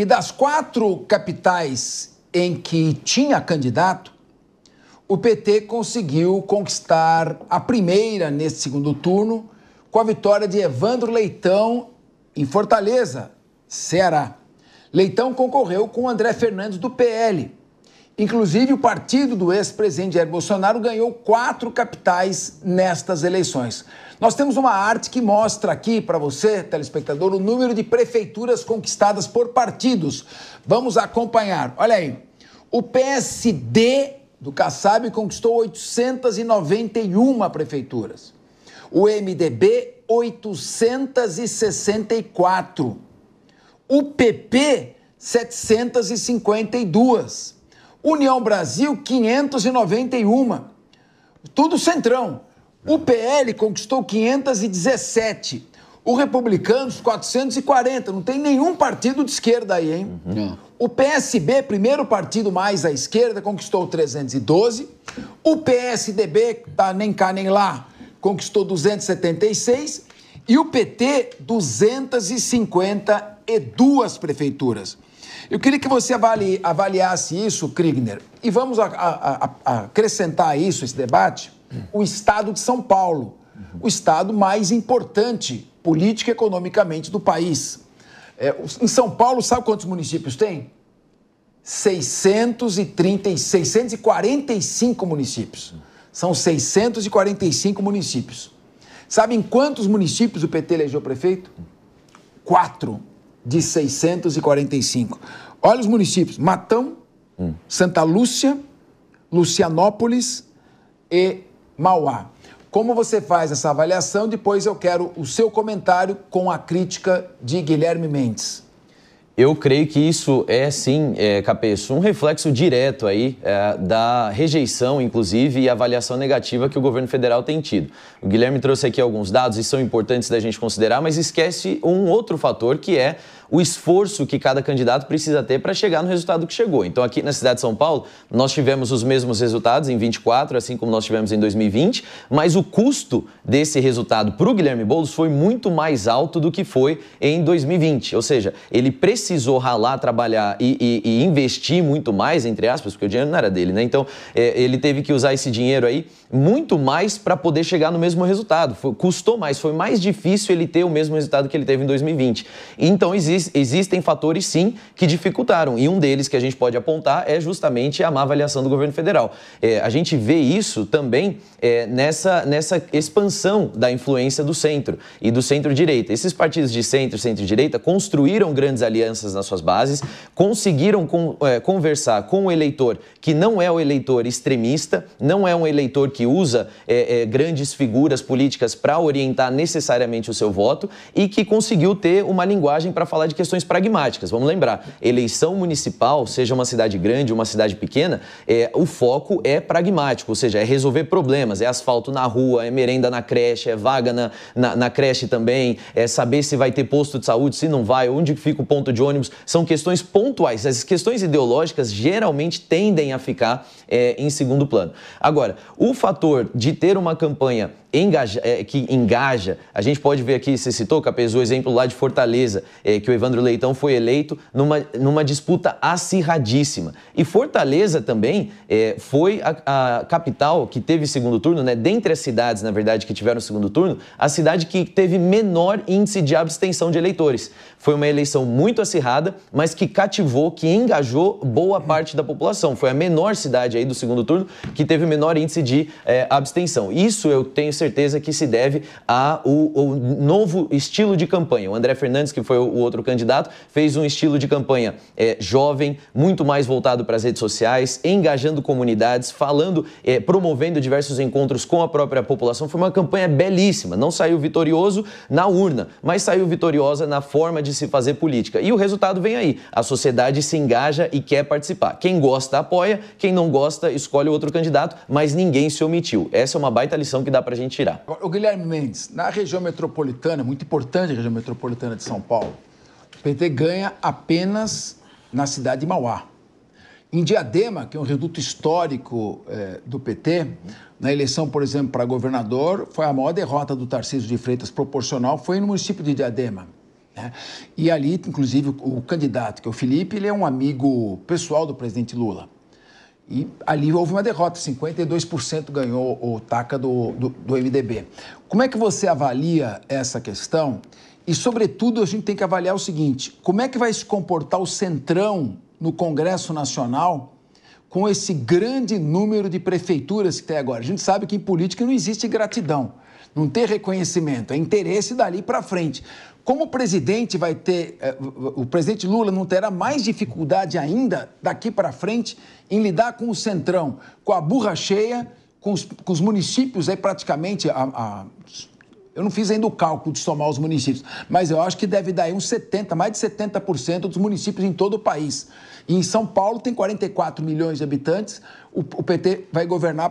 E das quatro capitais em que tinha candidato, o PT conseguiu conquistar a primeira nesse segundo turno com a vitória de Evandro Leitão em Fortaleza, Ceará. Leitão concorreu com André Fernandes do PL Inclusive, o partido do ex-presidente Jair Bolsonaro ganhou quatro capitais nestas eleições. Nós temos uma arte que mostra aqui para você, telespectador, o número de prefeituras conquistadas por partidos. Vamos acompanhar. Olha aí. O PSD do Kassab conquistou 891 prefeituras. O MDB, 864. O PP, 752. União Brasil, 591. Tudo centrão. O PL conquistou 517. O Republicanos, 440. Não tem nenhum partido de esquerda aí, hein? Uhum. O PSB, primeiro partido mais à esquerda, conquistou 312. O PSDB, tá nem cá nem lá, conquistou 276. E o PT, 252 prefeituras. Eu queria que você avaliasse isso, Krigner, e vamos a, a, a acrescentar a isso, esse debate, o Estado de São Paulo, o Estado mais importante política e economicamente do país. É, em São Paulo, sabe quantos municípios tem? 630, 645 municípios. São 645 municípios. Sabe em quantos municípios o PT elegeu prefeito? Quatro de 645. Olha os municípios: Matão, hum. Santa Lúcia, Lucianópolis e Mauá. Como você faz essa avaliação? Depois eu quero o seu comentário com a crítica de Guilherme Mendes. Eu creio que isso é sim, é, Capesso, um reflexo direto aí é, da rejeição, inclusive, e avaliação negativa que o governo federal tem tido. O Guilherme trouxe aqui alguns dados e são importantes da gente considerar, mas esquece um outro fator que é o esforço que cada candidato precisa ter para chegar no resultado que chegou. Então, aqui na cidade de São Paulo, nós tivemos os mesmos resultados em 24, assim como nós tivemos em 2020, mas o custo desse resultado para o Guilherme Boulos foi muito mais alto do que foi em 2020. Ou seja, ele precisou ralar, trabalhar e, e, e investir muito mais, entre aspas, porque o dinheiro não era dele, né? Então, é, ele teve que usar esse dinheiro aí muito mais para poder chegar no mesmo resultado. Foi, custou mais, foi mais difícil ele ter o mesmo resultado que ele teve em 2020. Então, existe existem fatores, sim, que dificultaram. E um deles que a gente pode apontar é justamente a má avaliação do governo federal. É, a gente vê isso também é, nessa, nessa expansão da influência do centro e do centro-direita. Esses partidos de centro e centro-direita construíram grandes alianças nas suas bases, conseguiram é, conversar com o eleitor que não é o eleitor extremista, não é um eleitor que usa é, é, grandes figuras políticas para orientar necessariamente o seu voto e que conseguiu ter uma linguagem para falar de questões pragmáticas. Vamos lembrar, eleição municipal, seja uma cidade grande ou uma cidade pequena, é, o foco é pragmático, ou seja, é resolver problemas, é asfalto na rua, é merenda na creche, é vaga na, na, na creche também, é saber se vai ter posto de saúde, se não vai, onde fica o ponto de ônibus. São questões pontuais. As questões ideológicas geralmente tendem a ficar é, em segundo plano. Agora, o fator de ter uma campanha engaja, é, que engaja. A gente pode ver aqui, você citou, Capes, o exemplo lá de Fortaleza, é, que o Evandro Leitão foi eleito numa, numa disputa acirradíssima. E Fortaleza também é, foi a, a, capital que teve segundo turno, né? dentre as cidades, na verdade, que tiveram segundo turno, a cidade que teve menor índice de abstenção de eleitores. Foi uma eleição muito acirrada, mas que cativou, que engajou boa parte da população. Foi a menor cidade aí do segundo turno que teve menor índice de é, abstenção. Isso eu tenho certeza que se deve ao, novo estilo de campanha. O André Fernandes, que foi o outro candidato, fez um estilo de campanha é, jovem, muito mais voltado para as redes sociais, engajando comunidades, falando, é, promovendo diversos encontros com a própria população. Foi uma campanha belíssima. Não saiu vitorioso na urna, mas saiu vitoriosa na forma de se fazer política. E o resultado vem aí. A sociedade se engaja e quer participar. Quem gosta apoia, quem não gosta escolhe outro candidato, mas ninguém se omitiu. Essa é uma baita lição que dá para a gente tirar. O Guilherme Mendes, na região metropolitana, muito importante a região metropolitana de São Paulo, o PT ganha apenas na cidade de Mauá. Em Diadema, que é um reduto histórico eh, do PT, na eleição, por exemplo, para governador, foi a maior derrota do Tarcísio de Freitas proporcional, foi no município de Diadema. Né? E ali, inclusive, o candidato, que é o Felipe, ele é um amigo pessoal do presidente Lula. E ali houve uma derrota, 52% ganhou o TACA do, do, do, MDB. Como é que você avalia essa questão? E, sobretudo, a gente tem que avaliar o seguinte: como é que vai se comportar o Centrão no Congresso Nacional com esse grande número de prefeituras que tem agora? A gente sabe que em política não existe gratidão não ter reconhecimento, é interesse dali para frente. Como o presidente vai ter, eh, o presidente Lula não terá mais dificuldade ainda daqui para frente em lidar com o centrão, com a burra cheia, com os, com os municípios aí praticamente a, a, eu não fiz ainda o cálculo de somar os municípios, mas eu acho que deve dar aí uns 70, mais de 70% dos municípios em todo o país. E em São Paulo tem 44 milhões de habitantes, o, o PT vai governar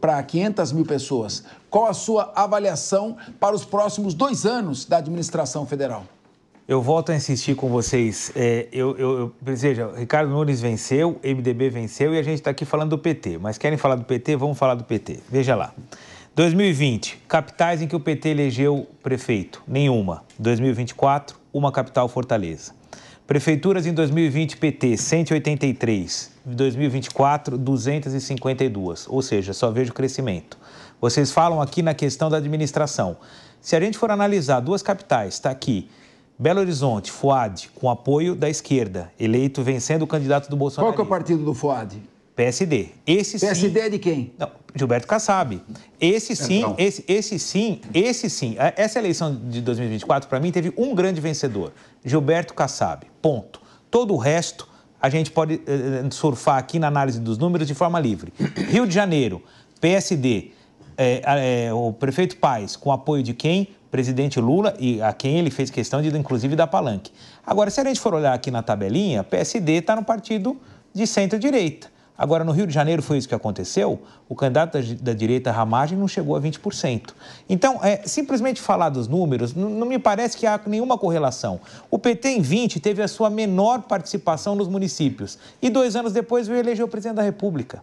para 500 mil pessoas. Qual a sua avaliação para os próximos dois anos da administração federal? Eu volto a insistir com vocês. É, eu, eu, eu, seja, Ricardo Nunes venceu, MDB venceu e a gente está aqui falando do PT. Mas querem falar do PT? Vamos falar do PT. Veja lá. 2020, capitais em que o PT elegeu prefeito, nenhuma. 2024, uma capital Fortaleza. Prefeituras em 2020 PT 183, 2024 252, ou seja, só vejo crescimento. Vocês falam aqui na questão da administração. Se a gente for analisar duas capitais, está aqui. Belo Horizonte, Fuad, com apoio da esquerda, eleito vencendo o candidato do Bolsonaro. Qual é o partido do Fuad? PSD. Esse PSD sim... é de quem? Não, Gilberto Kassab. Esse sim, esse, esse sim, esse sim. É, essa eleição de 2024, para mim, teve um grande vencedor: Gilberto Kassab. Ponto. Todo o resto a gente pode eh, eh surfar aqui na análise dos números de forma livre. Rio de Janeiro, PSD, eh, eh, o prefeito Paes, com apoio de quem? Presidente Lula e a quem ele fez questão de, inclusive, dar palanque. Agora, se a gente for olhar aqui na tabelinha, PSD está no partido de centro-direita. Agora, no Rio de Janeiro foi isso que aconteceu. O candidato da, direita, Ramagem, não chegou a 20%. Então, é, simplesmente falar dos números, não me parece que há nenhuma correlação. O PT, em 20, teve a sua menor participação nos municípios. E dois anos depois veio eleger o presidente da República.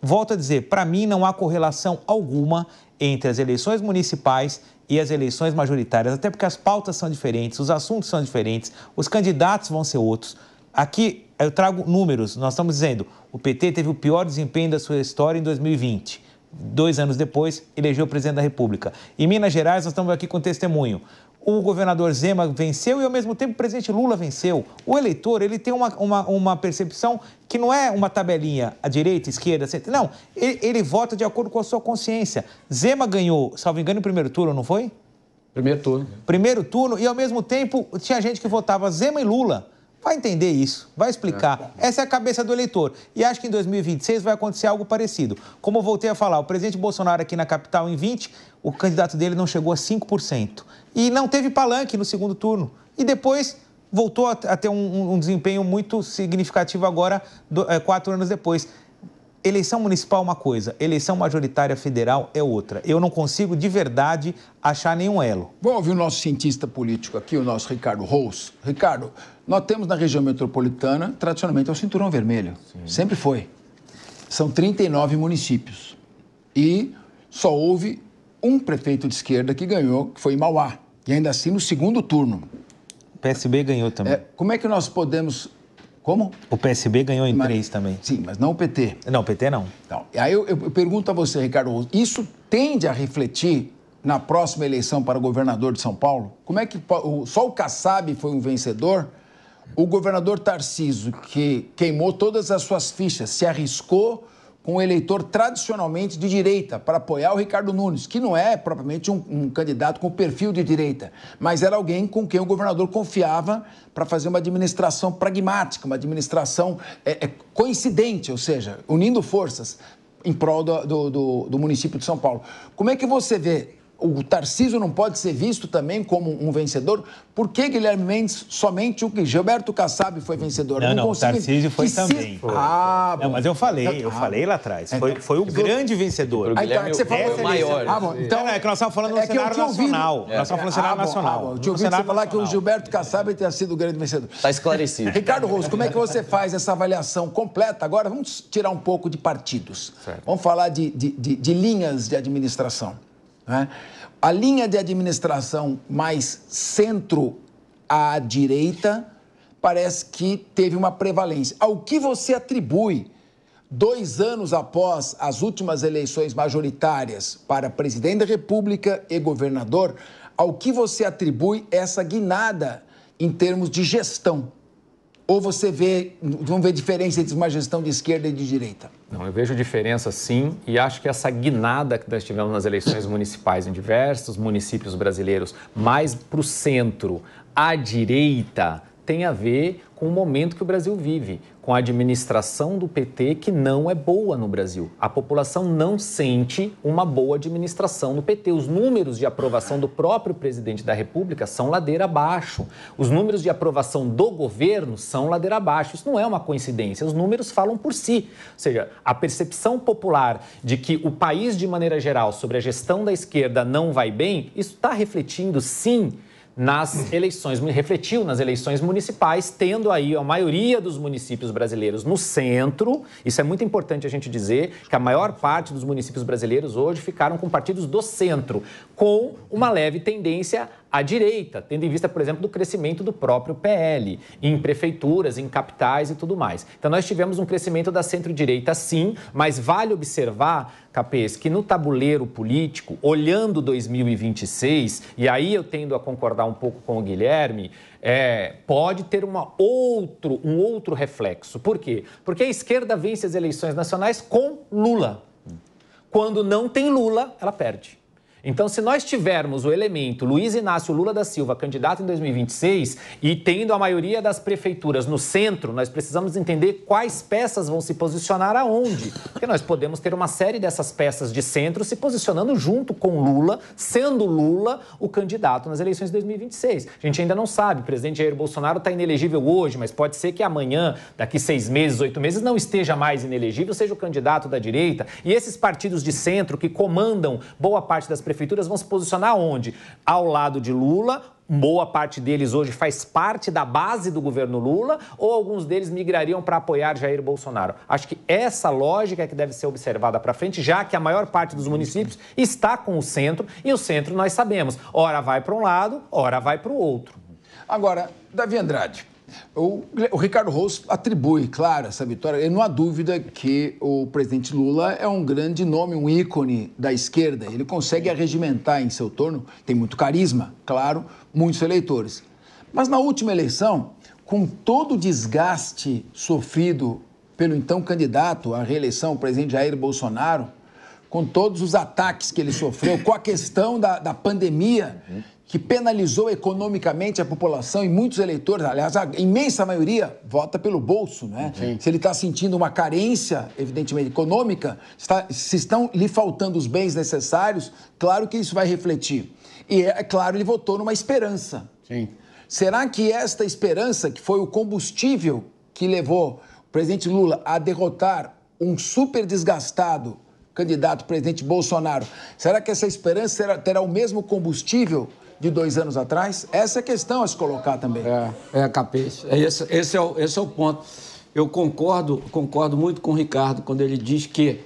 Volto a dizer, para mim não há correlação alguma entre as eleições municipais e as eleições majoritárias, até porque as pautas são diferentes, os assuntos são diferentes, os candidatos vão ser outros. Aqui eu trago números, nós estamos dizendo o PT teve o pior desempenho da sua história em 2020. Dois anos depois, elegeu o presidente da República. Em Minas Gerais, nós estamos aqui com testemunho. O governador Zema venceu e, ao mesmo tempo, o presidente Lula venceu. O eleitor ele tem uma, uma, uma percepção que não é uma tabelinha à direita, à esquerda, centro. Não, ele, ele vota de acordo com a sua consciência. Zema ganhou, salvo engano, o primeiro turno, não foi? Primeiro turno. Primeiro turno, e ao mesmo tempo tinha gente que votava Zema e Lula vai entender isso, vai explicar. É. Essa é a cabeça do eleitor. E acho que em 2026 vai acontecer algo parecido. Como eu voltei a falar, o presidente Bolsonaro aqui na capital, em 20, o candidato dele não chegou a 5%. E não teve palanque no segundo turno. E depois voltou a ter um, um desempenho muito significativo agora, é, quatro anos depois. Eleição municipal é uma coisa, eleição majoritária federal é outra. Eu não consigo, de verdade, achar nenhum elo. Vamos ouvir o nosso cientista político aqui, o nosso Ricardo Rous. Ricardo, nós temos na região metropolitana, tradicionalmente, é o cinturão vermelho. Sim. Sempre foi. São 39 municípios. E só houve um prefeito de esquerda que ganhou, que foi em Mauá. E ainda assim no segundo turno. O PSB ganhou também. É, como é que nós podemos como? O PSB ganhou em mas, três também. Sim, mas não o PT. Não, o PT não. não. Aí eu, eu pergunto a você, Ricardo, isso tende a refletir na próxima eleição para governador de São Paulo? Como é que só o Kassab foi um vencedor? O governador Tarciso, que queimou todas as suas fichas, se arriscou com o eleitor tradicionalmente de direita para apoiar o Ricardo Nunes, que não é propriamente um, um candidato com perfil de direita, mas era alguém com quem o governador confiava para fazer uma administração pragmática, uma administração é, é, coincidente, ou seja, unindo forças em prol do, do, do, do município de São Paulo. Como é que você vê o Tarcísio não pode ser visto também como um vencedor? Por que Guilherme Mendes somente o que Gilberto Kassab foi vencedor? Não, não, não consigo... o Tarcísio foi se... também. Foi. Ah, não, mas eu falei, eu ah. falei lá atrás. É, foi, então, foi o grande vencedor. Aí, ah, tá, então, é que você falou, é maior. Ah, bom, então, é que nós estamos falando no é cenário nacional. Nós estamos falando no ah, cenário nacional. Eu te ouvi você falar que o Gilberto Kassab tenha sido o grande vencedor. Está esclarecido. Ricardo Rosso, como é que você faz essa avaliação completa? Agora vamos tirar um pouco de partidos. Vamos falar de, de, de, de linhas de administração. Né? A linha de administração mais centro à direita parece que teve uma prevalência. Ao que você atribui, dois anos após as últimas eleições majoritárias para presidente da República e governador, ao que você atribui essa guinada em termos de gestão? Ou você vê, vão ver diferença entre uma gestão de esquerda e de direita? Não, eu vejo diferença sim e acho que essa guinada que nós tivemos nas eleições municipais em diversos municípios brasileiros, mais para o centro, à direita, tem a ver com o momento que o Brasil vive com a administração do PT que não é boa no Brasil. A população não sente uma boa administração no PT. Os números de aprovação do próprio presidente da República são ladeira abaixo. Os números de aprovação do governo são ladeira abaixo. Isso não é uma coincidência. Os números falam por si. Ou seja, a percepção popular de que o país, de maneira geral, sobre a gestão da esquerda não vai bem, isso está refletindo, sim, nas eleições, refletiu nas eleições municipais, tendo aí a maioria dos municípios brasileiros no centro. Isso é muito importante a gente dizer que a maior parte dos municípios brasileiros hoje ficaram com partidos do centro, com uma leve tendência à direita, tendo em vista, por exemplo, do crescimento do próprio PL, em prefeituras, em capitais e tudo mais. Então, nós tivemos um crescimento da centro-direita, sim, mas vale observar, Capês, que no tabuleiro político, olhando 2026, e aí eu tendo a concordar um pouco com o Guilherme, é, pode ter uma outro, um outro reflexo. Por quê? Porque a esquerda vence as eleições nacionais com Lula. Quando não tem Lula, ela perde. Então, se nós tivermos o elemento Luiz Inácio Lula da Silva, candidato em 2026, e tendo a maioria das prefeituras no centro, nós precisamos entender quais peças vão se posicionar aonde. Porque nós podemos ter uma série dessas peças de centro se posicionando junto com Lula, sendo Lula o candidato nas eleições de 2026. A gente ainda não sabe. O presidente Jair Bolsonaro está inelegível hoje, mas pode ser que amanhã, daqui seis meses, oito meses, não esteja mais inelegível, seja o candidato da direita. E esses partidos de centro que comandam boa parte das prefeituras prefeituras vão se posicionar onde? Ao lado de Lula, boa parte deles hoje faz parte da base do governo Lula, ou alguns deles migrariam para apoiar Jair Bolsonaro. Acho que essa lógica é que deve ser observada para frente, já que a maior parte dos municípios está com o centro, e o centro nós sabemos, ora vai para um lado, ora vai para o outro. Agora, Davi Andrade, o, o Ricardo Rosso atribui, claro, essa vitória. E não há dúvida que o presidente Lula é um grande nome, um ícone da esquerda. Ele consegue arregimentar em seu torno, tem muito carisma, claro, muitos eleitores. Mas na última eleição, com todo o desgaste sofrido pelo então candidato à reeleição, o presidente Jair Bolsonaro, com todos os ataques que ele sofreu, com a questão da, da pandemia, que penalizou economicamente a população e muitos eleitores, aliás, a imensa maioria vota pelo bolso, né? Se ele está sentindo uma carência, evidentemente, econômica, está, se estão lhe faltando os bens necessários, claro que isso vai refletir. E, é, é claro, ele votou numa esperança. Sim. Será que esta esperança, que foi o combustível que levou o presidente Lula a derrotar um super desgastado candidato presidente Bolsonaro, será que essa esperança terá o mesmo combustível de dois anos atrás? Essa é a questão a se colocar também. É, é capaz. É esse, esse, é o, esse é o ponto. Eu concordo, concordo muito com o Ricardo quando ele diz que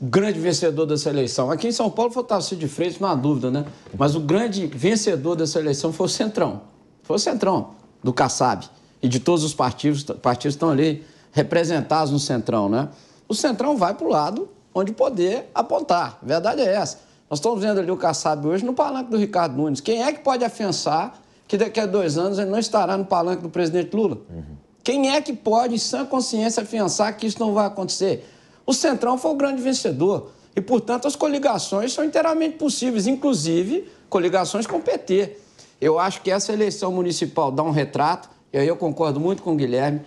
o grande vencedor dessa eleição. Aqui em São Paulo foi o Tarcísio de Freitas, não há dúvida, né? Mas o grande vencedor dessa eleição foi o Centrão. Foi o Centrão, do Kassab. E de todos os partidos, partidos estão ali representados no Centrão, né? O Centrão vai para o lado onde poder apontar. A verdade é essa. Nós estamos vendo ali o Kassab hoje no palanque do Ricardo Nunes. Quem é que pode afiançar que daqui a dois anos ele não estará no palanque do presidente Lula? Uhum. Quem é que pode, em sã consciência, afiançar que isso não vai acontecer? O Centrão foi o grande vencedor. E, portanto, as coligações são inteiramente possíveis, inclusive coligações com o PT. Eu acho que essa eleição municipal dá um retrato, e aí eu concordo muito com o Guilherme,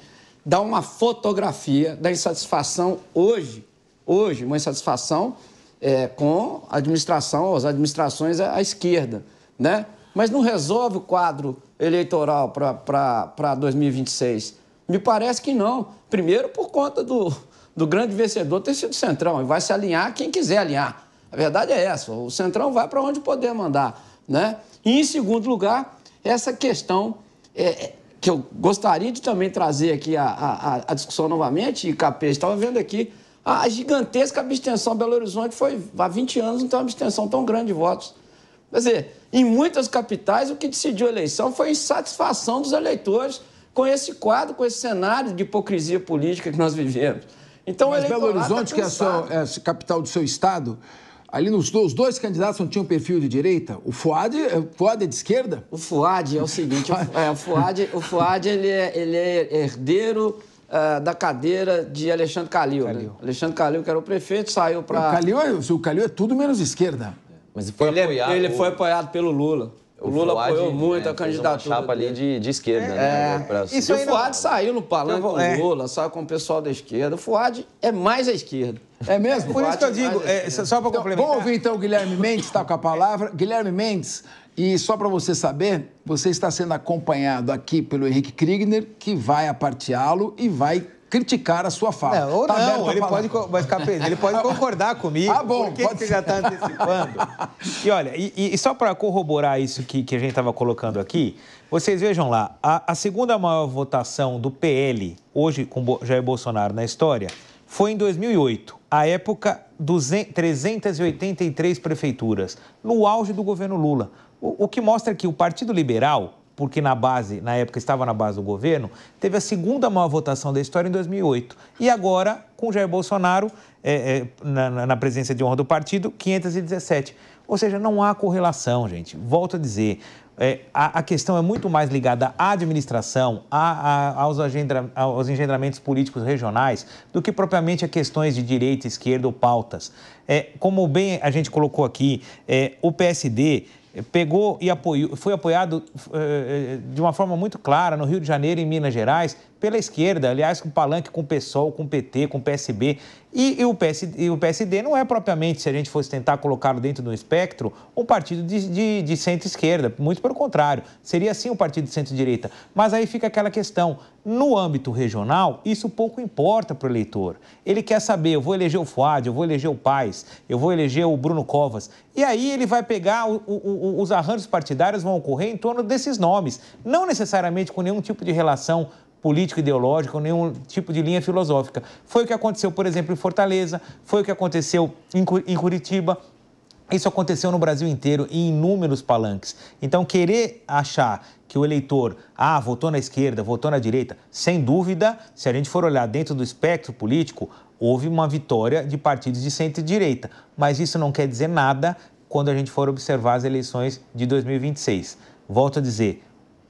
dá uma fotografia da insatisfação hoje hoje uma insatisfação é, com a administração, as administrações à esquerda, né? Mas não resolve o quadro eleitoral para 2026. Me parece que não. Primeiro, por conta do, do grande vencedor ter sido o Centrão, e vai se alinhar quem quiser alinhar. A verdade é essa: o Centrão vai para onde poder mandar. Né? E, em segundo lugar, essa questão é, que eu gostaria de também trazer aqui a, a, a discussão novamente, e Capê, estava vendo aqui a gigantesca abstenção Belo Horizonte foi há 20 anos, não tem uma abstenção tão grande de votos. Quer dizer, em muitas capitais, o que decidiu a eleição foi a insatisfação dos eleitores com esse quadro, com esse cenário de hipocrisia política que nós vivemos. Então, Mas Belo tá Horizonte, tá que é a, sua, é a capital do seu estado, Ali nos os dois candidatos não tinham perfil de direita? O Fuad, o é, Fuad é de esquerda? O Fuad é o seguinte, o, é, o Fuad, o Fuad ele, é, ele é herdeiro uh, da cadeira de Alexandre Calil. Né? Calil. Né? Alexandre Calil, que era o prefeito, saiu para... O Calil, é, o Calil é tudo menos esquerda. Mas foi ele, é- apoiado, ele foi apoiado pelo Lula. O, o Lula Fuad, apoiou é, muito é, a candidatura. Uma chapa ali de, de esquerda, né? é, né? Isso e o Fuad não... saiu no palanque então, com o Lula, saiu com o pessoal da esquerda. O Fuad é mais à esquerda. É mesmo? Por isso que eu digo, é, só para então, complementar. vamos ouvir então o Guilherme Mendes, está com a palavra. Guilherme Mendes, e só para você saber, você está sendo acompanhado aqui pelo Henrique Kriegner, que vai aparteá-lo e vai criticar a sua fala. Não, é, ou tá não, ele pode, vai ficar, ele pode ah, concordar comigo. Ah, bom, porque pode... você já está antecipando. e olha, e, e só para corroborar isso que, que a gente estava colocando aqui, vocês vejam lá, a, a segunda maior votação do PL, hoje com Jair Bolsonaro na história, foi em 2008, a época 383 prefeituras, no auge do governo Lula. O, o que mostra que o Partido Liberal, porque na base, na época estava na base do governo, teve a segunda maior votação da história em 2008. E agora, com Jair Bolsonaro é, é, na, na presença de honra do partido, 517. Ou seja, não há correlação, gente. Volto a dizer, é, a, a, questão é muito mais ligada à administração, a, a, aos, agendra, aos, engendramentos políticos regionais, do que propriamente a questões de direita, esquerda ou pautas. É, como bem a gente colocou aqui, é, o PSD pegou e apoiou, foi apoiado é, é, de uma forma muito clara no Rio de Janeiro e em Minas Gerais pela esquerda, aliás, com palanque com o PSOL, com o PT, com o PSB. E, e o e o PSD não é propriamente, se a gente fosse tentar colocá-lo dentro do espectro, um partido de, de, de centro-esquerda. Muito pelo contrário, seria sim um partido de centro-direita. Mas aí fica aquela questão: no âmbito regional, isso pouco importa para o eleitor. Ele quer saber: eu vou eleger o Fuad, eu vou eleger o Paes, eu vou eleger o Bruno Covas. E aí ele vai pegar, o, o, os arranjos partidários vão ocorrer em torno desses nomes, não necessariamente com nenhum tipo de relação político-ideológica, nenhum tipo de linha filosófica. Foi o que aconteceu, por exemplo, em Fortaleza, foi o que aconteceu em Curitiba, isso aconteceu no Brasil inteiro em inúmeros palanques. Então, querer achar que o eleitor, ah, votou na esquerda, votou na direita, sem dúvida, se a gente for olhar dentro do espectro político, houve uma vitória de partidos de centro-direita. Mas isso não quer dizer nada quando a gente for observar as eleições de 2026. Volto a dizer,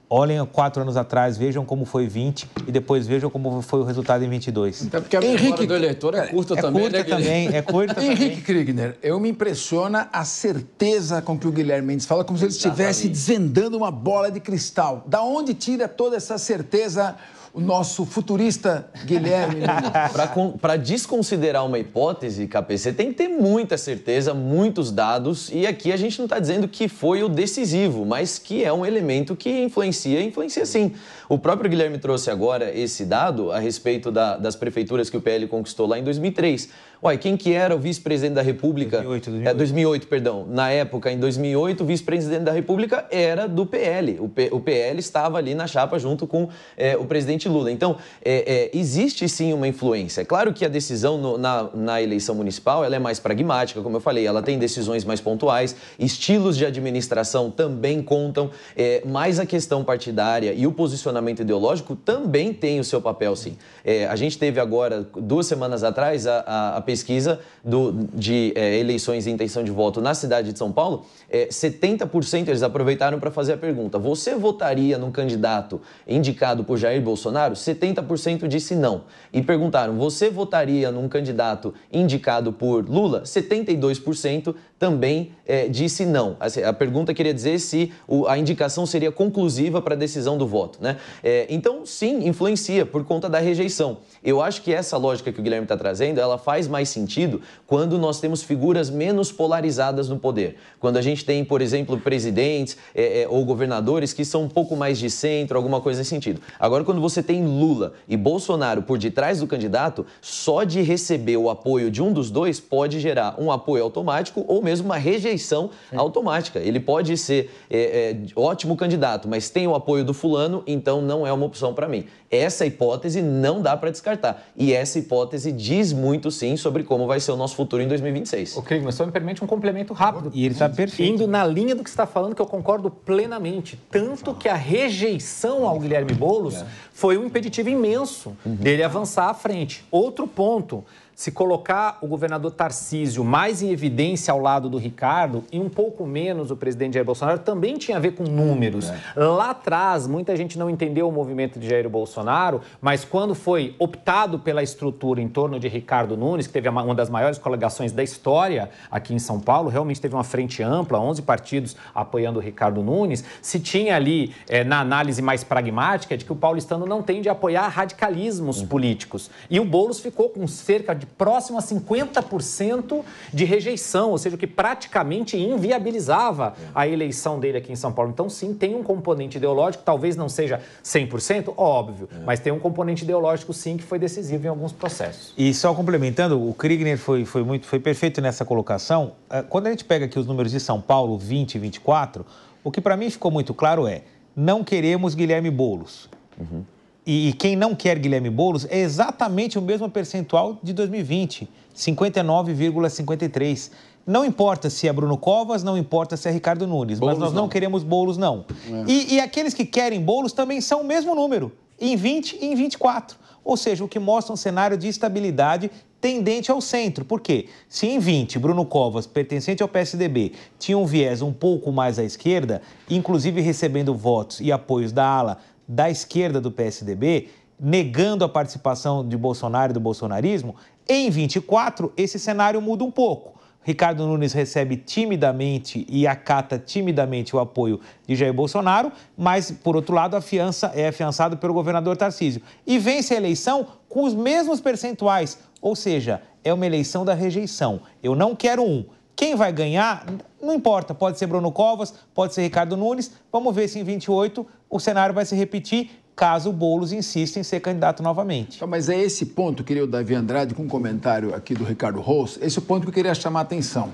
Olhem quatro anos atrás, vejam como foi 20 e depois vejam como foi o resultado em 22. Até então, porque a Henrique... memória do eleitor é curta é, é também, curta né, também, É curta também. Henrique Kriegner, eu me impressiona a certeza com que o Guilherme Mendes fala, como se ele estivesse desvendando uma bola de cristal. Da onde tira toda essa certeza o nosso futurista Guilherme. Para desconsiderar uma hipótese, KPC, tem que ter muita certeza, muitos dados, e aqui a gente não está dizendo que foi o decisivo, mas que é um elemento que influencia, influencia sim. O próprio Guilherme trouxe agora esse dado a respeito da, das prefeituras que o PL conquistou lá em 2003. Olha, quem que era o vice-presidente da República? 2008, 2008. É, 2008, perdão. Na época, em 2008, o vice-presidente da República era do PL. O, P, o, PL estava ali na chapa junto com é, o presidente Lula. Então, é, é, existe sim uma influência. É claro que a decisão no, na, na eleição municipal ela é mais pragmática, como eu falei. Ela tem decisões mais pontuais, estilos de administração também contam, é, mas a questão partidária e o posicionamento ideológico também tem o seu papel, sim. É, a gente teve agora, duas semanas atrás, a, a, a pesquisa do, de é, eleições e intenção de voto na cidade de São Paulo, é, 70% eles aproveitaram para fazer a pergunta: você votaria num candidato indicado por Jair Bolsonaro? 70% disse não. E perguntaram: você votaria num candidato indicado por Lula? 72% também é, disse não. A, a, pergunta queria dizer se o, a indicação seria conclusiva para a decisão do voto, né? É, então, sim, influencia por conta da rejeição. Eu acho que essa lógica que o Guilherme está trazendo, ela faz mais mais sentido quando nós temos figuras menos polarizadas no poder. Quando a gente tem, por exemplo, presidentes é, é, ou governadores que são um pouco mais de centro, alguma coisa nesse sentido. Agora, quando você tem Lula e Bolsonaro por detrás do candidato, só de receber o apoio de um dos dois pode gerar um apoio automático ou mesmo uma rejeição Sim. automática. Ele pode ser é, é ótimo candidato, mas tem o apoio do fulano, então não é uma opção para mim. Essa hipótese não dá para descartar. E essa hipótese diz muito sim sobre como vai ser o nosso futuro em 2026. Ok, mas só me permite um complemento rápido. E ele está perfeito. Indo na linha do que você está falando, que eu concordo plenamente. Tanto que a rejeição ao Guilherme Boulos é. foi um impeditivo imenso uhum. dele avançar à frente. Outro ponto se colocar o governador Tarcísio mais em evidência ao lado do Ricardo e um pouco menos o presidente Jair Bolsonaro também tinha a ver com números. É. Lá atrás, muita gente não entendeu o movimento de Jair Bolsonaro, mas quando foi optado pela estrutura em torno de Ricardo Nunes, que teve uma das maiores coligações da história aqui em São Paulo, realmente teve uma frente ampla, 11 partidos apoiando o Ricardo Nunes, se tinha ali, é, na análise mais pragmática, de que o paulistano não tem de apoiar radicalismos uhum. políticos. E o Boulos ficou com cerca de próximo a 50% de rejeição, ou seja, o que praticamente inviabilizava a eleição dele aqui em São Paulo. Então, sim, tem um componente ideológico, talvez não seja 100%, óbvio, é. mas tem um componente ideológico, sim, que foi decisivo em alguns processos. E só complementando, o Kriegner foi, foi, muito, foi perfeito nessa colocação. É, quando a gente pega aqui os números de São Paulo, 20 e 24, o que para mim ficou muito claro é: não queremos Guilherme Boulos. Uhum e, quem não quer Guilherme Boulos é exatamente o mesmo percentual de 2020, 59,53. Não importa se é Bruno Covas, não importa se é Ricardo Nunes, Boulos mas nós não, não queremos Boulos, não. É. E, e, aqueles que querem Boulos também são o mesmo número, em 20 e em 24. Ou seja, o que mostra um cenário de estabilidade tendente ao centro. Por quê? Se em 20 Bruno Covas, pertencente ao PSDB, tinha um viés um pouco mais à esquerda, inclusive recebendo votos e apoios da ala da esquerda do PSDB, negando a participação de Bolsonaro e do bolsonarismo, em 24 esse cenário muda um pouco. Ricardo Nunes recebe timidamente e acata timidamente o apoio de Jair Bolsonaro, mas, por outro lado, a fiança é afiançado pelo governador Tarcísio. E vence a eleição com os mesmos percentuais, ou seja, é uma eleição da rejeição. Eu não quero um. Quem vai ganhar, não importa, pode ser Bruno Covas, pode ser Ricardo Nunes. Vamos ver se em 28 o cenário vai se repetir caso o Boulos insista em ser candidato novamente. Então, mas é esse ponto, querido Davi Andrade, com um comentário aqui do Ricardo Rous, esse é o ponto que eu queria chamar a atenção.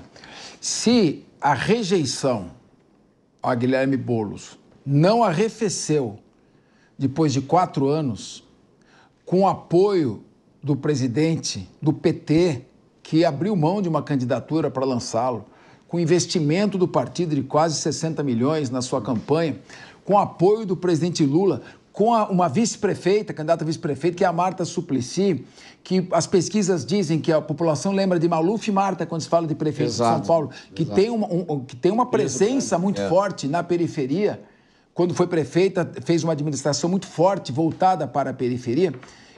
Se a rejeição a Guilherme Boulos não arrefeceu depois de quatro anos, com apoio do presidente do PT, que abriu mão de uma candidatura para lançá-lo, com investimento do partido de quase 60 milhões na sua campanha, com apoio do presidente Lula, com a, uma vice-prefeita, candidata vice-prefeita, que é a Marta Suplicy, que as pesquisas dizem que a população lembra de Maluf e Marta quando se fala de prefeito exato, de São Paulo, que tem, uma, um, que tem uma presença é. muito é. forte na periferia. Quando foi prefeita, fez uma administração muito forte voltada para a periferia.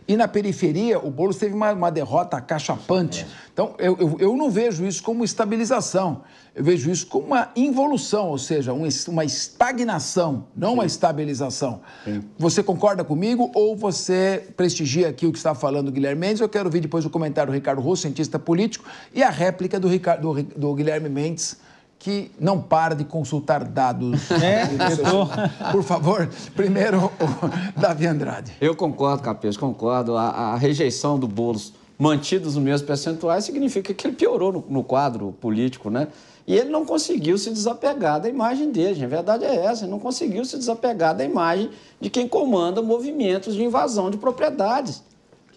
E na periferia, o Boulos teve uma, uma derrota acachapante. Então, eu, eu, eu, não vejo isso como estabilização. Eu vejo isso como uma involução, ou seja, um, uma estagnação, não Sim. uma estabilização. Sim. Você concorda comigo ou você prestigia aqui o que está falando o Guilherme Mendes? Eu quero ouvir depois o comentário do Ricardo Russo, cientista político, e a réplica do, Ricardo, do, do Guilherme Mendes que não para de consultar dados. É, tô... Por favor, primeiro o Davi Andrade. Eu concordo, Capês, concordo. A, a, rejeição do Boulos mantidos nos mesmos percentuais significa que ele piorou no, no, quadro político, né? E ele não conseguiu se desapegar da imagem dele. A verdade é essa, ele não conseguiu se desapegar da imagem de quem comanda movimentos de invasão de propriedades.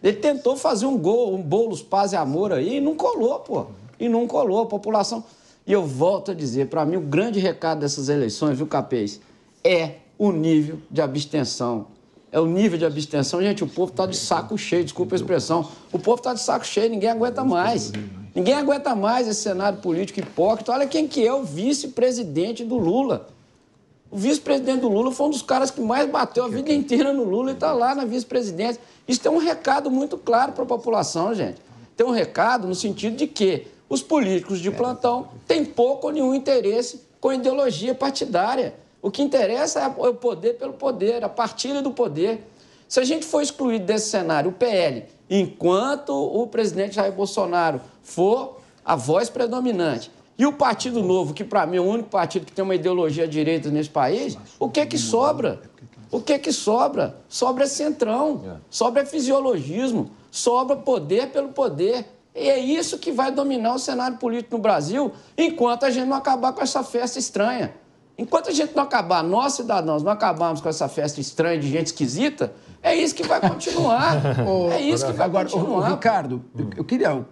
Ele tentou fazer um gol, um Boulos Paz e Amor aí e não colou, pô. E não colou. A população e eu volto a dizer, para mim o grande recado dessas eleições, viu, Capês, é o nível de abstenção. É o nível de abstenção. Gente, o povo está de saco cheio, desculpa a expressão. O povo está de saco cheio, ninguém aguenta mais. Né? Ninguém aguenta mais esse cenário político hipócrita. Olha quem que é o vice-presidente do Lula. O vice-presidente do Lula foi um dos caras que mais bateu a vida inteira no Lula e está lá na vice-presidência. Isso tem um recado muito claro para a população, gente. Tem um recado no sentido de que os políticos de é, plantão têm pouco ou nenhum interesse com ideologia partidária. O que interessa é o poder pelo poder, a partilha do poder. Se a gente for excluído desse cenário o PL, enquanto o presidente Jair Bolsonaro for a voz predominante, e o Partido Novo, que para mim é o único partido que tem uma ideologia direita nesse país, o que é que sobra? O que é que sobra? Sobra é centrão, sobra é fisiologismo, sobra poder pelo poder. E é isso que vai dominar o cenário político no Brasil enquanto a gente não acabar com essa festa estranha. Enquanto a gente não acabar, nós cidadãos não acabarmos com essa festa estranha de gente esquisita, é isso que vai continuar. é isso que vai Agora, continuar. Ricardo, eu queria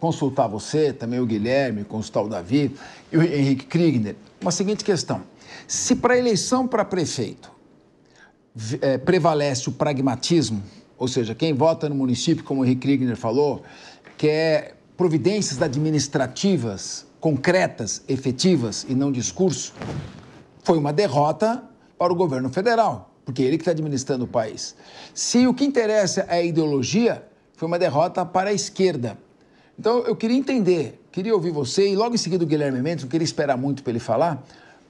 consultar você, também o Guilherme, consultar o Davi e o Henrique Kriegner. Uma seguinte questão. Se para eleição para prefeito é, prevalece o pragmatismo, ou seja, quem vota no município, como o Henrique Kriegner falou, que é providências administrativas concretas, efetivas e não discurso, foi uma derrota para o governo federal, porque é ele que está administrando o país. Se o que interessa é a ideologia, foi uma derrota para a esquerda. Então eu queria entender, queria ouvir você e logo em seguida o Guilherme Mendes, não queria esperar muito para ele falar.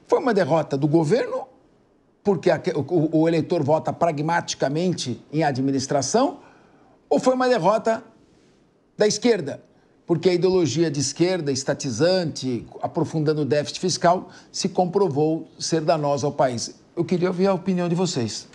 Foi uma derrota do governo, porque a, o, o eleitor vota pragmaticamente em administração, ou foi uma derrota da esquerda, porque a ideologia de esquerda, estatizante, aprofundando o déficit fiscal, se comprovou ser danosa ao país. Eu queria ouvir a opinião de vocês.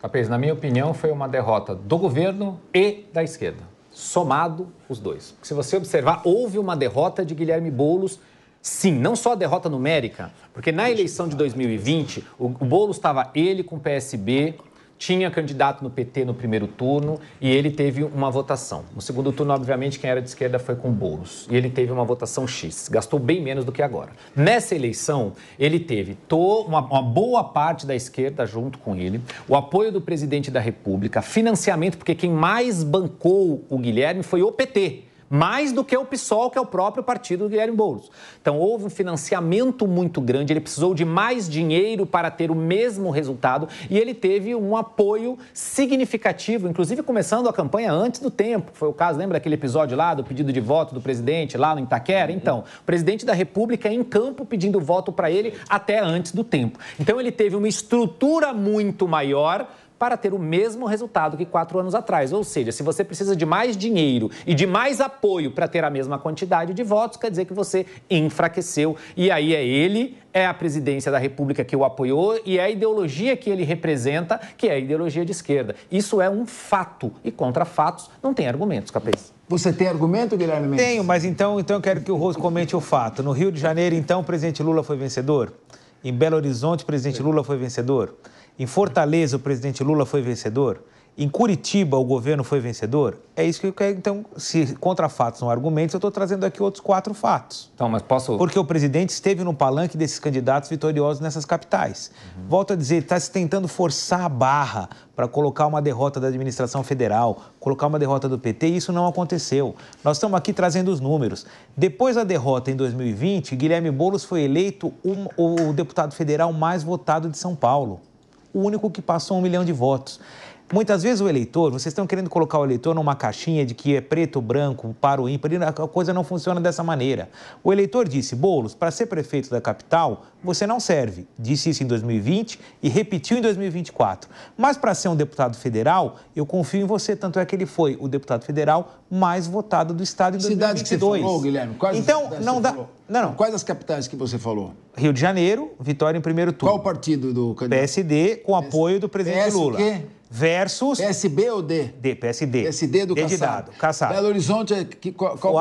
Capês, na minha opinião, foi uma derrota do governo e da esquerda. Somado os dois. Porque se você observar, houve uma derrota de Guilherme Boulos Sim, não só a derrota numérica, porque na eleição de 2020, o, Boulos estava ele com o PSB, tinha candidato no PT no primeiro turno e ele teve uma votação. No segundo turno, obviamente, quem era de esquerda foi com Boulos. E ele teve uma votação X. Gastou bem menos do que agora. Nessa eleição, ele teve uma, uma boa parte da esquerda junto com ele, o apoio do presidente da República, financiamento, porque quem mais bancou o Guilherme foi o PT mais do que o PSOL, que é o próprio partido do Guilherme Boulos. Então, houve um financiamento muito grande, ele precisou de mais dinheiro para ter o mesmo resultado e ele teve um apoio significativo, inclusive começando a campanha antes do tempo. Foi o caso, lembra aquele episódio lá do pedido de voto do presidente lá no Itaquera? Uhum. Então, o presidente da República em campo pedindo voto para ele até antes do tempo. Então, ele teve uma estrutura muito maior para ter o mesmo resultado que quatro anos atrás. Ou seja, se você precisa de mais dinheiro e de mais apoio para ter a mesma quantidade de votos, quer dizer que você enfraqueceu. E aí é ele, é a presidência da República que o apoiou e é a ideologia que ele representa, que é a ideologia de esquerda. Isso é um fato. E contra fatos não tem argumentos, Capês. Você tem argumento, Guilherme Mendes? Tenho, mas então, então eu quero que o Rose comente o fato. No Rio de Janeiro, então, o presidente Lula foi vencedor? Em Belo Horizonte, o presidente Lula foi vencedor? Em Fortaleza, o presidente Lula foi vencedor? Em Curitiba, o governo foi vencedor? É isso que eu quero. Então, se contra fatos são argumentos, eu estou trazendo aqui outros quatro fatos. Então, mas posso. Porque o presidente esteve no palanque desses candidatos vitoriosos nessas capitais. Uhum. Volto a dizer, está se tentando forçar a barra para colocar uma derrota da administração federal, colocar uma derrota do PT, e isso não aconteceu. Nós estamos aqui trazendo os números. Depois da derrota em 2020, Guilherme Boulos foi eleito um, o deputado federal mais votado de São Paulo o único que passou um milhão de votos. Muitas vezes o eleitor, vocês estão querendo colocar o eleitor numa caixinha de que é preto, branco, para o ímpar, a coisa não funciona dessa maneira. O eleitor disse: Boulos, para ser prefeito da capital, você não serve. Disse isso em 2020 e repetiu em 2024. Mas para ser um deputado federal, eu confio em você, tanto é que ele foi o deputado federal mais votado do estado em cidades 2022. Que você falou, Guilherme, então, não dá. Falou? Não, não. Quais as capitais que você falou? Rio de Janeiro, vitória em primeiro turno. Qual o partido do candidato? PSD, com apoio do presidente PS, Lula. PSD? versus. PSB ou D? D, PSD. PSD do D Caçado De dado, Kassab. Belo Horizonte, é que, qual, qual,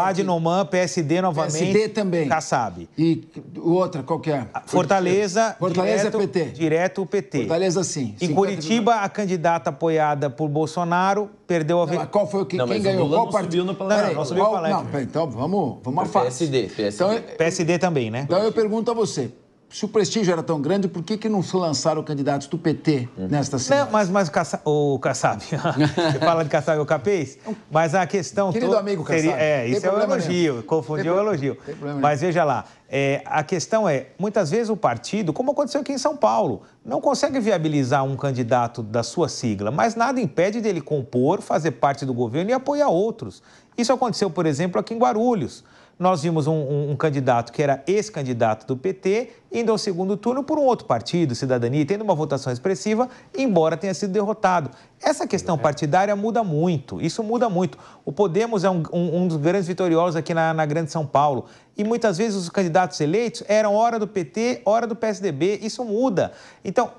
PSD novamente. PSD também. Kassab. E outra, qual que é? Fortaleza. Fortaleza é direto, é PT. Direto o PT. Fortaleza sim. Em Curitiba, a candidata apoiada por Bolsonaro perdeu a. Não, qual foi o que, não, quem ganhou? Lula qual partido? no palanque. não, não subiu qual, Não, então vamos, vamos à é fase. PSD, PSD. Então, PSD também, né? Então eu pergunto a você: se o prestígio era tão grande, por que, que não se lançaram candidatos do PT nesta cidade? Não, mas, mas o, Kassab, o Kassab, você fala de Kassab e o Capês, mas a questão... Querido toda amigo Kassab. é, isso é um elogio, confundiu o elogio. Mas veja lá, é, a questão é, muitas vezes o partido, como aconteceu aqui em São Paulo, não consegue viabilizar um candidato da sua sigla, mas nada impede dele compor, fazer parte do governo e apoiar outros. Isso aconteceu, por exemplo, aqui em Guarulhos nós vimos um, um, um candidato que era ex-candidato do PT indo ao segundo turno por um outro partido, Cidadania, tendo uma votação expressiva, embora tenha sido derrotado. Essa questão é. partidária muda muito, isso muda muito. O Podemos é um, um dos grandes vitoriosos aqui na, na Grande São Paulo. E muitas vezes os candidatos eleitos eram hora do PT, hora do PSDB, isso muda. Então,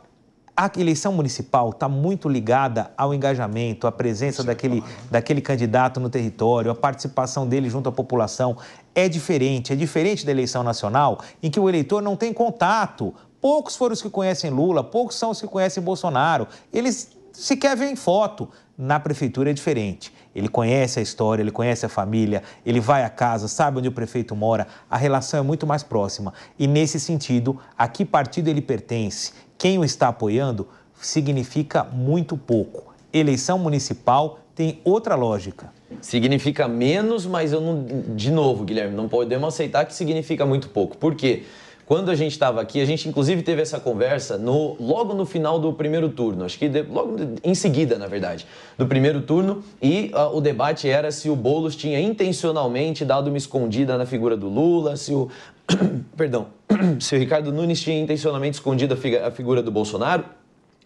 a eleição municipal está muito ligada ao engajamento, à presença é daquele, né? daquele candidato no território, à participação dele junto à população. É diferente, é diferente da eleição nacional, em que o eleitor não tem contato. Poucos foram os que conhecem Lula, poucos são os que conhecem Bolsonaro. Eles sequer veem foto. Na prefeitura é diferente. Ele conhece a história, ele conhece a família, ele vai à casa, sabe onde o prefeito mora, a relação é muito mais próxima. E nesse sentido, a que partido ele pertence, quem o está apoiando significa muito pouco. Eleição municipal tem outra lógica. Significa menos, mas eu não. De novo, Guilherme, não podemos aceitar que significa muito pouco. Por quê? Quando a gente estava aqui, a gente inclusive teve essa conversa no, logo no final do primeiro turno, acho que de, logo em seguida, na verdade, do primeiro turno, e uh, o debate era se o Boulos tinha intencionalmente dado uma escondida na figura do Lula, se o perdão, se o Ricardo Nunes tinha intencionalmente escondido a, a figura do Bolsonaro,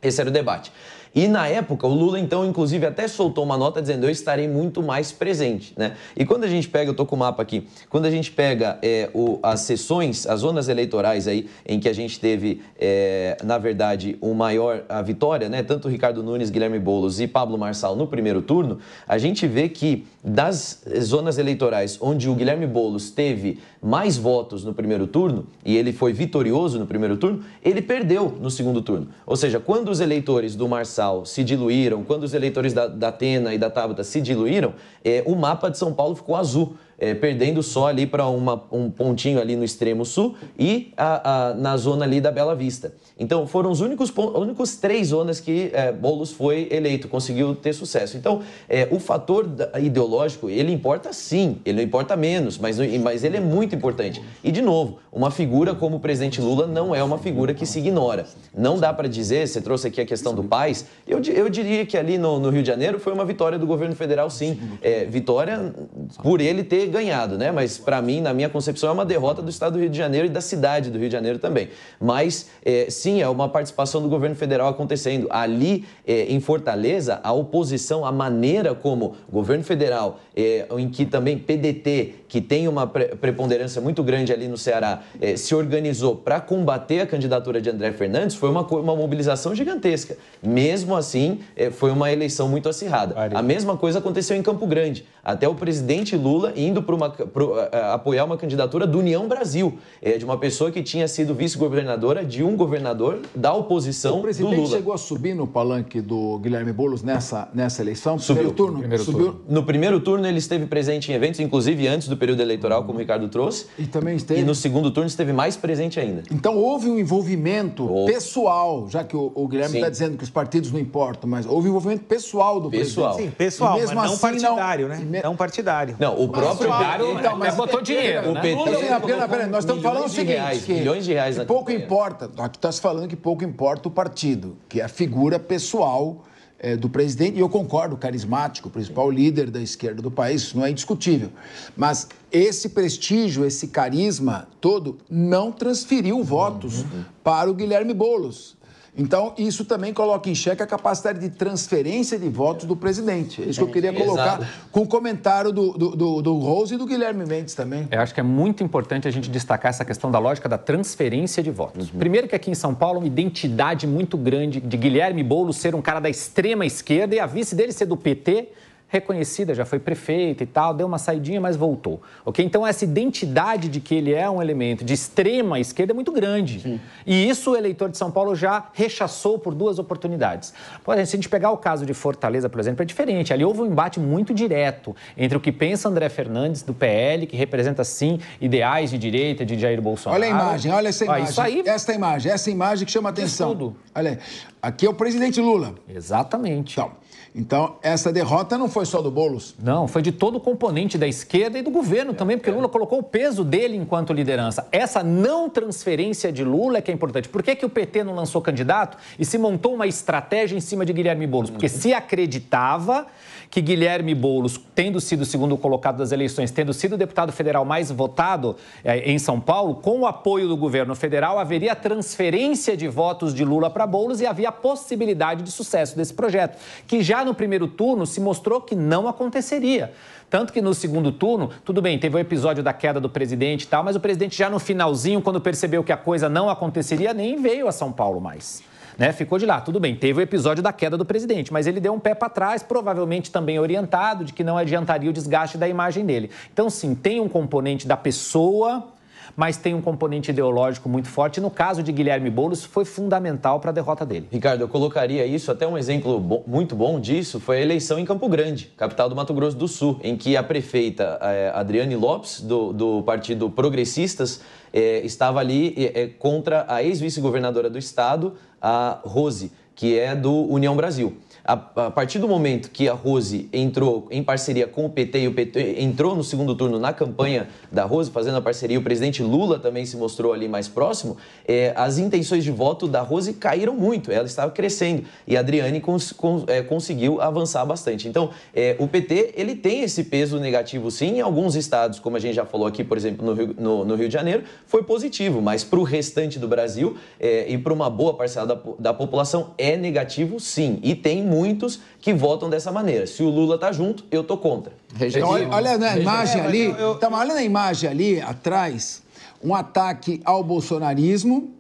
esse era o debate. E na época, o Lula, então, inclusive, até soltou uma nota dizendo: Eu estarei muito mais presente. Né? E quando a gente pega, eu tô com o mapa aqui, quando a gente pega é, o, as sessões, as zonas eleitorais aí, em que a gente teve, é, na verdade, o maior, a vitória, né? Tanto Ricardo Nunes, Guilherme Boulos e Pablo Marçal no primeiro turno, a gente vê que das zonas eleitorais onde o Guilherme Boulos teve mais votos no primeiro turno, e ele foi vitorioso no primeiro turno, ele perdeu no segundo turno. Ou seja, quando os eleitores do Marçal Marçal se diluíram, quando os eleitores da, da Atena e da Tábata se diluíram, é, o mapa de São Paulo ficou azul é, perdendo só ali para um pontinho ali no extremo sul e a, a, na zona ali da Bela Vista. Então foram os únicos, únicos três zonas que é, Boulos foi eleito, conseguiu ter sucesso. Então é, o fator ideológico, ele importa sim, ele importa menos, mas, mas ele é muito importante. E de novo, uma figura como o presidente Lula não é uma figura que se ignora. Não dá para dizer, você trouxe aqui a questão do país, eu, eu diria que ali no, no Rio de Janeiro foi uma vitória do governo federal sim, é, vitória por ele ter ter ganhado, né? Mas para mim, na minha concepção, é uma derrota do Estado do Rio de Janeiro e da cidade do Rio de Janeiro também. Mas é, sim, é uma participação do governo federal acontecendo. Ali é, em Fortaleza, a oposição, a maneira como o governo federal eh, em que também PDT, que tem uma pre preponderância muito grande ali no Ceará, eh, se organizou para combater a candidatura de André Fernandes, foi uma, uma mobilização gigantesca. Mesmo assim, eh, foi uma eleição muito acirrada. Maria. A mesma coisa aconteceu em Campo Grande. Até o presidente Lula indo para uma, pro, uh, apoiar uma candidatura do União Brasil, de uma pessoa que tinha sido vice-governadora de um governador da oposição do Lula. O presidente chegou a subir no palanque do Guilherme Boulos nessa, nessa eleição? Subiu. Primeiro turno? Primeiro Subiu. Turno. No primeiro turno turno ele esteve presente em eventos, inclusive antes do período eleitoral, como o Ricardo trouxe. E também esteve. E no segundo turno esteve mais presente ainda. Então houve um envolvimento oh. pessoal, já que o, o Guilherme está dizendo que os partidos não importam, mas houve um envolvimento pessoal do pessoal. presidente. Sim, pessoal, e mesmo mas não assim, partidário, não... né? Não partidário. Não, o mas próprio... Partidário, então, mas, botou dinheiro, né? O PT... Lula, pena, pena, nós estamos falando o seguinte... Reais, que milhões de reais. Que pouco campanha. importa, tu estás falando que pouco importa o partido, que é a figura pessoal é, do presidente, e eu concordo, carismático, o principal líder da esquerda do país, isso não é indiscutível. Mas esse prestígio, esse carisma todo, não transferiu votos uhum. para o Guilherme Boulos. Então, isso também coloca em xeque a capacidade de transferência de votos do presidente. Isso que eu queria colocar Exato. com o comentário do, do, do, Rose e do Guilherme Mendes também. Eu acho que é muito importante a gente destacar essa questão da lógica da transferência de votos. Uhum. Primeiro que aqui em São Paulo, uma identidade muito grande de Guilherme Boulos ser um cara da extrema esquerda e a vice dele ser do PT reconhecida, já foi prefeita e tal, deu uma saidinha, mas voltou. Ok? Então, essa identidade de que ele é um elemento de extrema esquerda é muito grande. Sim. E isso o eleitor de São Paulo já rechaçou por duas oportunidades. Por exemplo, se a gente pegar o caso de Fortaleza, por exemplo, é diferente. Ali houve um embate muito direto entre o que pensa André Fernandes, do PL, que representa, sim, ideais de direita de Jair Bolsonaro. Olha a imagem, olha essa imagem. Ah, isso aí... Essa imagem, essa imagem que chama atenção. Tudo. Olha aí. Aqui é o presidente Lula. Exatamente. Então, então, essa derrota não foi só do Boulos. Não, foi de todo o componente da esquerda e do governo é, também, porque é. Lula colocou o peso dele enquanto liderança. Essa não transferência de Lula é que é importante. Por que, que o PT não lançou candidato e se montou uma estratégia em cima de Guilherme Boulos? Porque se acreditava que Guilherme Boulos, tendo sido segundo colocado das eleições, tendo sido o deputado federal mais votado eh, em São Paulo, com o apoio do governo federal, haveria transferência de votos de Lula para Boulos e havia possibilidade de sucesso desse projeto, que já no primeiro turno se mostrou que não aconteceria. Tanto que no segundo turno, tudo bem, teve o episódio da queda do presidente e tal, mas o presidente já no finalzinho, quando percebeu que a coisa não aconteceria, nem veio a São Paulo mais né? Ficou de lá. Tudo bem, teve o episódio da queda do presidente, mas ele deu um pé para trás, provavelmente também orientado de que não adiantaria o desgaste da imagem dele. Então, sim, tem um componente da pessoa mas tem um componente ideológico muito forte. No caso de Guilherme Boulos, foi fundamental para a derrota dele. Ricardo, eu colocaria isso, até um exemplo bo muito bom disso foi a eleição em Campo Grande, capital do Mato Grosso do Sul, em que a prefeita eh, Adriane Lopes, do, do Partido Progressistas, eh, estava ali eh, eh contra a ex-vice-governadora do estado, a Rose, que é do União Brasil a, a, partir do momento que a Rose entrou em parceria com o PT e o PT entrou no segundo turno na campanha da Rose, fazendo a parceria, o presidente Lula também se mostrou ali mais próximo, é, as intenções de voto da Rose caíram muito, ela estava crescendo e a Adriane cons, cons, é, conseguiu avançar bastante. Então, é, o PT ele tem esse peso negativo sim, em alguns estados, como a gente já falou aqui, por exemplo, no Rio, no, no Rio de Janeiro, foi positivo, mas para o restante do Brasil é, e para uma boa parcela da, da população é negativo sim, e tem muito muitos que votam dessa maneira. Se o Lula tá junto, eu tô contra. Então, olha, olha na né, imagem é, ali, Então, tá olha na imagem ali atrás, um ataque ao bolsonarismo,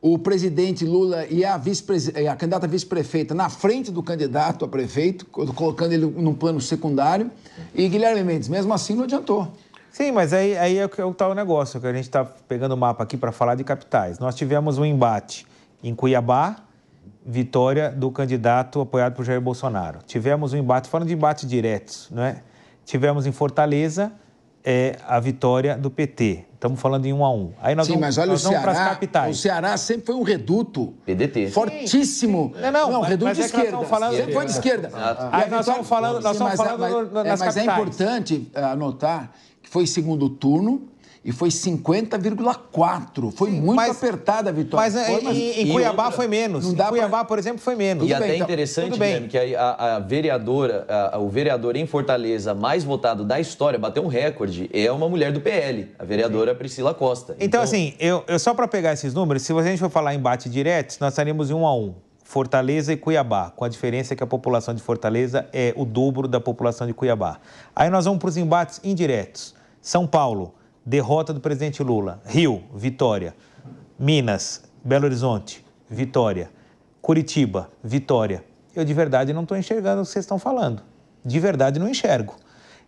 o presidente Lula e a, vice a candidata vice-prefeita na frente do candidato a prefeito, colocando ele num plano secundário. E Guilherme Mendes, mesmo assim, não adiantou. Sim, mas aí, aí é o é tal negócio, que a gente está pegando o mapa aqui para falar de capitais. Nós tivemos um embate em Cuiabá, vitória do candidato apoiado por Jair Bolsonaro. Tivemos um embate, falando de embate diretos, não é? Tivemos em Fortaleza é, a vitória do PT. Estamos falando em um a um. Aí nós Sim, vamos, mas olha o Ceará, o Ceará sempre foi um reduto. PDT. Fortíssimo. Sim, sim. Não, não, não mas, reduto mas de é esquerda. Falando... Sempre foi de esquerda. Aí nós estamos falando, nós sim, estamos mas, falando é, mas, nas é, Mas capitais. é importante eh, anotar que foi segundo turno, e foi 50,4. Foi Sim, muito mas, apertada a vitória. Mas, foi, eh, mas em, Cuiabá outra, foi menos. Em Cuiabá, pra... por exemplo, foi menos. E até bem, então, interessante, então, Guilherme, que a, a vereadora, a, o vereador em Fortaleza mais votado da história, bateu um recorde, é uma mulher do PL, a vereadora Sim. Priscila Costa. Então, então assim, eu, eu só para pegar esses números, se a gente for falar em bate direto, nós estaríamos em um a um. Fortaleza e Cuiabá, com a diferença que a população de Fortaleza é o dobro da população de Cuiabá. Aí nós vamos para os embates indiretos. São Paulo, derrota do presidente Lula. Rio, vitória. Minas, Belo Horizonte, vitória. Curitiba, vitória. Eu de verdade não estou enxergando o que vocês estão falando. De verdade não enxergo.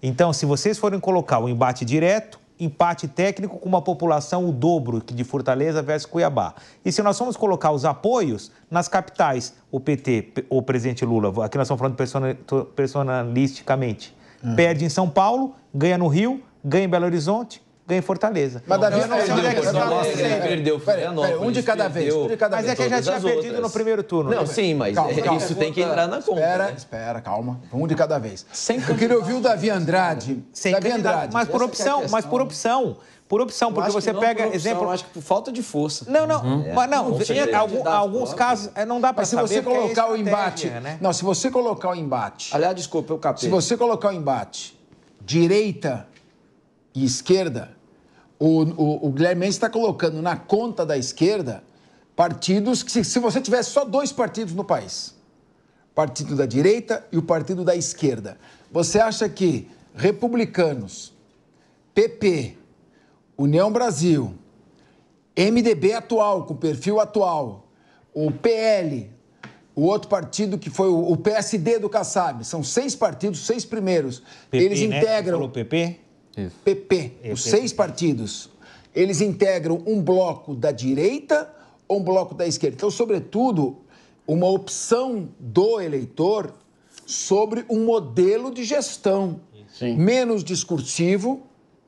Então, se vocês forem colocar o um embate direto, empate técnico com uma população o dobro que de Fortaleza versus Cuiabá. E se nós formos colocar os apoios nas capitais, o PT, o presidente Lula, aqui nós estamos falando personalisticamente, uhum. perde em São Paulo, ganha no Rio, ganha em Belo Horizonte, ganha Fortaleza. Mas Davi, não, não, não, perdeu, não, não, não, perdeu tá Florianópolis. Um de cada vez. Um de cada mas é que já tinha perdido no primeiro turno. Não, né? sim, mas é, isso tem que entrar na conta. Espera, né? espera, calma. Um de cada vez. Sem Eu queria ouvir o Davi Andrade. Sem Davi Andrade. Mas por é opção, mas por opção por opção, porque você pega por opção, exemplo. acho que por falta de força. Não, não, uhum. mas não, algum, alguns casos é, não dá para saber. Se você é colocar é o embate, né? não, se você colocar o embate. Aliás, desculpa, eu captei. Se você colocar o embate, direita e esquerda, o, o, o Guilherme está colocando na conta da esquerda partidos que, se, se você tivesse só dois partidos no país, partido da direita e o partido da esquerda, você acha que republicanos, PP, União Brasil, MDB atual, com perfil atual, o PL, o outro partido que foi o PSD do Kassab, são seis partidos, seis primeiros. PP, Eles né? integram. Né? falou PP? Isso. PP, é, os seis partidos, eles integram um bloco da direita ou um bloco da esquerda. Então, sobretudo, uma opção do eleitor sobre um modelo de gestão Sim. menos discursivo,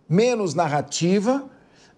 menos narrativa,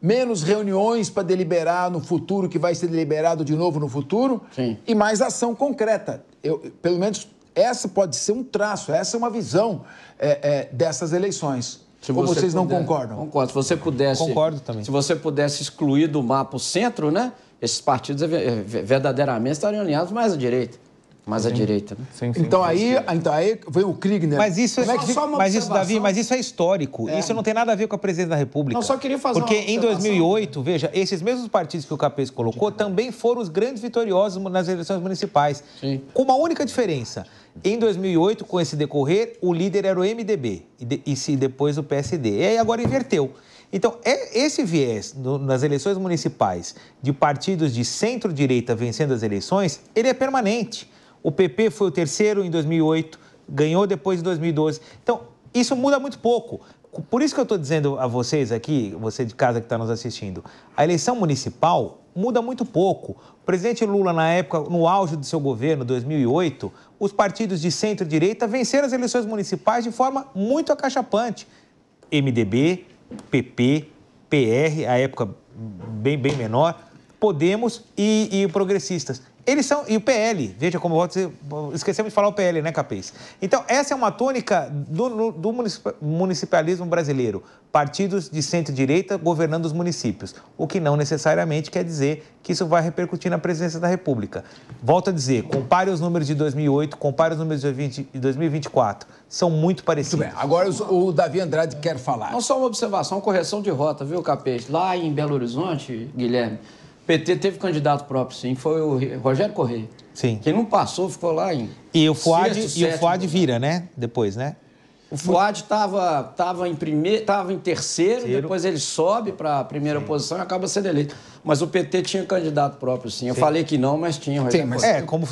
menos reuniões para deliberar no futuro, que vai ser deliberado de novo no futuro, Sim. e mais ação concreta. Eu, pelo menos essa pode ser um traço, essa é uma visão é, é, dessas eleições. Se Ou vocês puder, não concordam? Concordo. Se você pudesse. Concordo também. Se você pudesse excluir do mapa o centro, né? Esses partidos é é verdadeiramente estariam alinhados mais à direita. Mais sim. à direita, né? Sim, sim, então, aí, então aí veio o Kriegner. Mas isso, é, é mas, mas isso, Davi, mas isso é histórico. É. Isso não tem nada a ver com a presidência da República. Não, só queria fazer Porque em 2008, né? veja, esses mesmos partidos que o Capes colocou também foram os grandes vitoriosos nas eleições municipais. Com uma única diferença. Em 2008, com esse decorrer, o líder era o MDB e, de, e se, depois o PSD. E aí agora inverteu. Então, é esse viés no, nas eleições municipais de partidos de centro-direita vencendo as eleições, ele é permanente. O PP foi o terceiro em 2008, ganhou depois de 2012. Então, isso muda muito pouco. Por isso que eu estou dizendo a vocês aqui, você de casa que está nos assistindo, a eleição municipal muda muito pouco. O presidente Lula, na época, no auge do seu governo, 2008, os partidos de centro-direita venceram as eleições municipais de forma muito acachapante. MDB, PP, PR, a época bem, bem menor, Podemos e, e Progressistas. Eles são. E o PL, veja é como você. Esquecemos de falar o PL, né, Capês? Então, essa é uma tônica do, do municipalismo brasileiro. Partidos de centro-direita governando os municípios. O que não necessariamente quer dizer que isso vai repercutir na presidência da República. Volto a dizer, compare os números de 2008, compare os números de 2024. São muito parecidos. Muito bem. Agora o Davi Andrade quer falar. Não só uma observação, uma correção de rota, viu, Capês? Lá em Belo Horizonte, Guilherme. PT teve candidato próprio, sim, foi o Rogério Correia. Sim. Quem não passou ficou lá em. E o Fuad, sexto, e o Fuad vira, né? Depois, né? O Fuad estava tava em, em terceiro, terceiro. depois ele sobe para a primeira sim. posição e acaba sendo eleito. Mas o PT tinha candidato próprio, sim. Eu sim. falei que não, mas tinha. Sim, mas... É, como